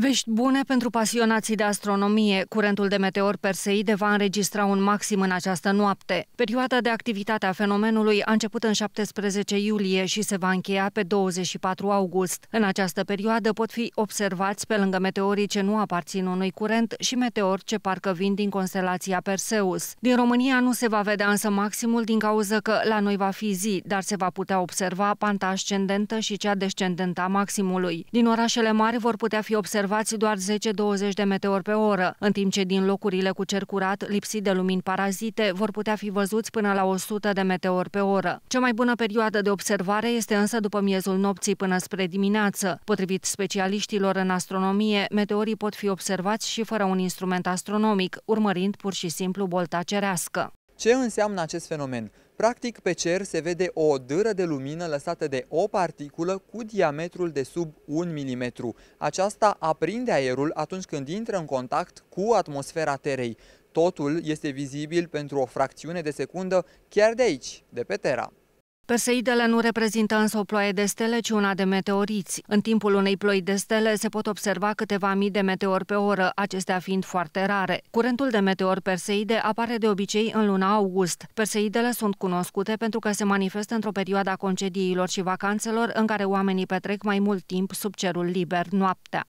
Vești bune pentru pasionații de astronomie. Curentul de meteor Perseide va înregistra un maxim în această noapte. Perioada de activitate a fenomenului a început în 17 iulie și se va încheia pe 24 august. În această perioadă pot fi observați pe lângă meteorii ce nu aparțin unui curent și meteori ce parcă vin din constelația Perseus. Din România nu se va vedea însă maximul din cauza că la noi va fi zi, dar se va putea observa panta ascendentă și cea descendentă a maximului. Din orașele mari vor putea fi observați observați doar 10-20 de meteori pe oră, în timp ce din locurile cu cer curat, lipsit de lumini parazite, vor putea fi văzuți până la 100 de meteori pe oră. Cea mai bună perioadă de observare este însă după miezul nopții până spre dimineață. Potrivit specialiștilor în astronomie, meteorii pot fi observați și fără un instrument astronomic, urmărind pur și simplu bolta cerească. Ce înseamnă acest fenomen? Practic, pe cer se vede o dâră de lumină lăsată de o particulă cu diametrul de sub 1 mm. Aceasta aprinde aerul atunci când intră în contact cu atmosfera Terei. Totul este vizibil pentru o fracțiune de secundă chiar de aici, de pe Terra. Perseidele nu reprezintă însă o ploaie de stele, ci una de meteoriți. În timpul unei ploi de stele se pot observa câteva mii de meteori pe oră, acestea fiind foarte rare. Curentul de meteor Perseide apare de obicei în luna august. Perseidele sunt cunoscute pentru că se manifestă într-o perioadă a concediilor și vacanțelor în care oamenii petrec mai mult timp sub cerul liber noaptea.